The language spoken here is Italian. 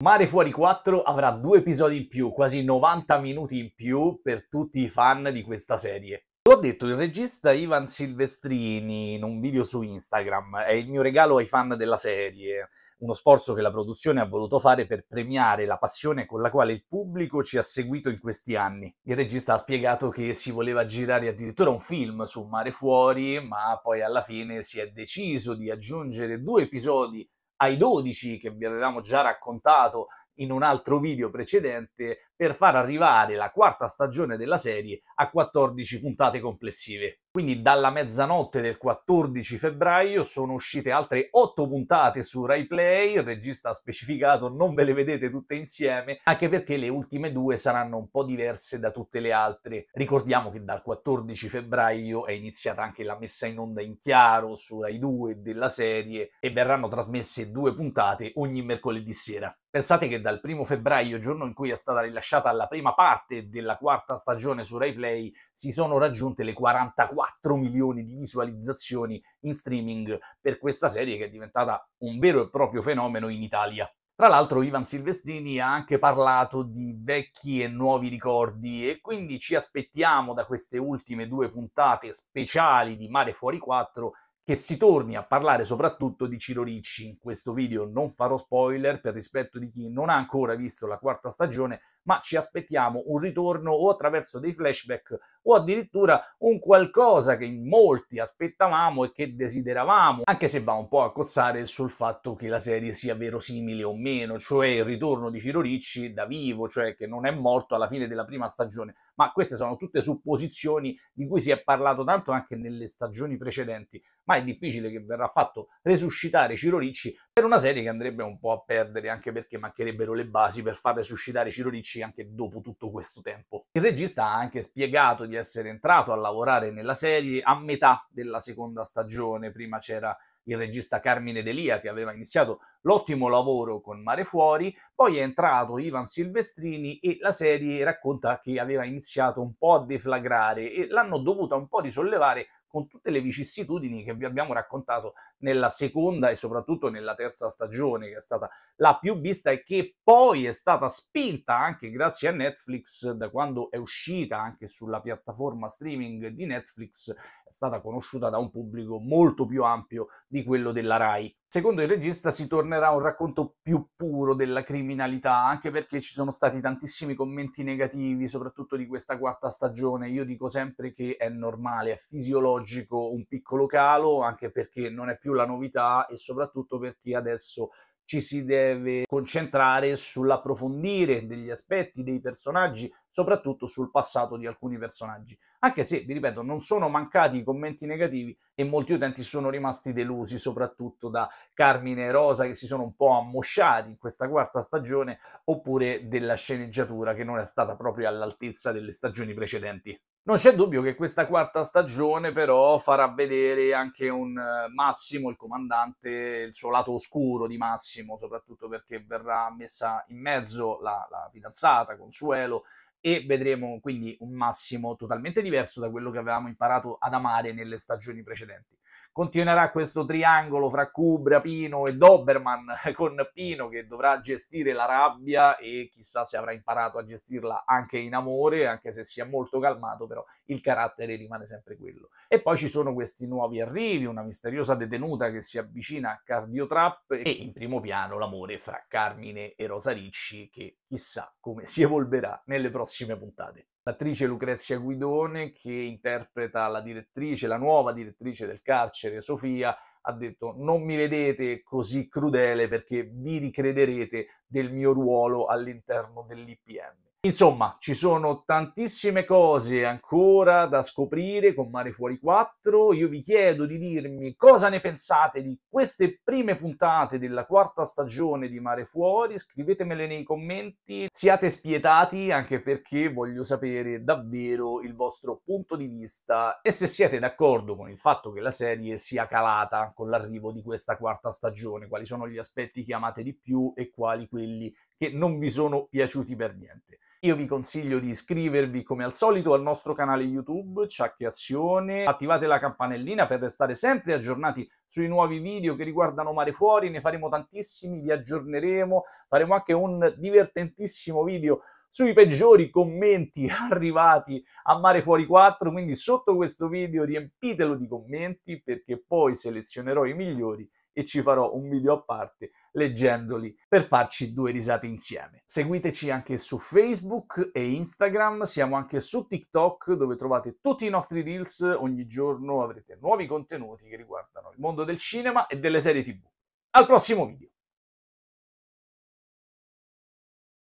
Mare Fuori 4 avrà due episodi in più, quasi 90 minuti in più per tutti i fan di questa serie. Lo ha detto il regista Ivan Silvestrini in un video su Instagram, è il mio regalo ai fan della serie, uno sforzo che la produzione ha voluto fare per premiare la passione con la quale il pubblico ci ha seguito in questi anni. Il regista ha spiegato che si voleva girare addirittura un film su Mare Fuori, ma poi alla fine si è deciso di aggiungere due episodi ai 12 che vi avevamo già raccontato in un altro video precedente per far arrivare la quarta stagione della serie a 14 puntate complessive. Quindi dalla mezzanotte del 14 febbraio sono uscite altre 8 puntate su RaiPlay, il regista ha specificato non ve le vedete tutte insieme, anche perché le ultime due saranno un po' diverse da tutte le altre. Ricordiamo che dal 14 febbraio è iniziata anche la messa in onda in chiaro su Rai 2 della serie e verranno trasmesse due puntate ogni mercoledì sera. Pensate che dal 1 febbraio, giorno in cui è stata rilasciata la prima parte della quarta stagione su RaiPlay, si sono raggiunte le 44 4 milioni di visualizzazioni in streaming per questa serie che è diventata un vero e proprio fenomeno in Italia. Tra l'altro Ivan Silvestrini ha anche parlato di vecchi e nuovi ricordi e quindi ci aspettiamo da queste ultime due puntate speciali di Mare Fuori 4 che si torni a parlare soprattutto di Ciro Ricci. In questo video non farò spoiler per rispetto di chi non ha ancora visto la quarta stagione, ma ci aspettiamo un ritorno o attraverso dei flashback o addirittura un qualcosa che in molti aspettavamo e che desideravamo, anche se va un po' a cozzare sul fatto che la serie sia verosimile o meno, cioè il ritorno di Ciro Ricci da vivo, cioè che non è morto alla fine della prima stagione, ma queste sono tutte supposizioni di cui si è parlato tanto anche nelle stagioni precedenti, ma è difficile che verrà fatto resuscitare Ciro Ricci per una serie che andrebbe un po' a perdere anche perché mancherebbero le basi per far resuscitare Ciro Ricci anche dopo tutto questo tempo. Il regista ha anche spiegato di essere entrato a lavorare nella serie a metà della seconda stagione, prima c'era il regista Carmine Delia che aveva iniziato l'ottimo lavoro con Mare Fuori, poi è entrato Ivan Silvestrini e la serie racconta che aveva iniziato un po' a deflagrare e l'hanno dovuta un po' risollevare con tutte le vicissitudini che vi abbiamo raccontato nella seconda e soprattutto nella terza stagione, che è stata la più vista e che poi è stata spinta anche grazie a Netflix da quando è uscita anche sulla piattaforma streaming di Netflix, è stata conosciuta da un pubblico molto più ampio di quello della RAI. Secondo il regista si tornerà a un racconto più puro della criminalità, anche perché ci sono stati tantissimi commenti negativi, soprattutto di questa quarta stagione. Io dico sempre che è normale, è fisiologico logico un piccolo calo, anche perché non è più la novità e soprattutto perché adesso ci si deve concentrare sull'approfondire degli aspetti dei personaggi, soprattutto sul passato di alcuni personaggi. Anche se, vi ripeto, non sono mancati i commenti negativi e molti utenti sono rimasti delusi, soprattutto da Carmine e Rosa che si sono un po' ammosciati in questa quarta stagione, oppure della sceneggiatura che non è stata proprio all'altezza delle stagioni precedenti. Non c'è dubbio che questa quarta stagione però farà vedere anche un eh, Massimo, il comandante, il suo lato oscuro di Massimo, soprattutto perché verrà messa in mezzo la, la fidanzata, Consuelo, e vedremo quindi un Massimo totalmente diverso da quello che avevamo imparato ad amare nelle stagioni precedenti. Continuerà questo triangolo fra Cubra, Pino e Doberman, con Pino che dovrà gestire la rabbia e chissà se avrà imparato a gestirla anche in amore, anche se si è molto calmato, però il carattere rimane sempre quello. E poi ci sono questi nuovi arrivi, una misteriosa detenuta che si avvicina a Cardiotrap e in primo piano l'amore fra Carmine e Rosa Ricci che chissà come si evolverà nelle prossime puntate l'attrice Lucrezia Guidone che interpreta la direttrice, la nuova direttrice del carcere Sofia, ha detto non mi vedete così crudele perché vi ricrederete del mio ruolo all'interno dell'IPM. Insomma, ci sono tantissime cose ancora da scoprire con Mare Fuori 4. Io vi chiedo di dirmi cosa ne pensate di queste prime puntate della quarta stagione di Mare Fuori. Scrivetemele nei commenti. Siate spietati anche perché voglio sapere davvero il vostro punto di vista e se siete d'accordo con il fatto che la serie sia calata con l'arrivo di questa quarta stagione. Quali sono gli aspetti che amate di più e quali quelli che non vi sono piaciuti per niente. Io vi consiglio di iscrivervi come al solito al nostro canale YouTube Ciacchi Azione, attivate la campanellina per restare sempre aggiornati sui nuovi video che riguardano Mare Fuori, ne faremo tantissimi, vi aggiorneremo, faremo anche un divertentissimo video sui peggiori commenti arrivati a Mare Fuori 4, quindi sotto questo video riempitelo di commenti perché poi selezionerò i migliori e ci farò un video a parte leggendoli per farci due risate insieme. Seguiteci anche su Facebook e Instagram, siamo anche su TikTok dove trovate tutti i nostri reels, ogni giorno avrete nuovi contenuti che riguardano il mondo del cinema e delle serie tv. Al prossimo video!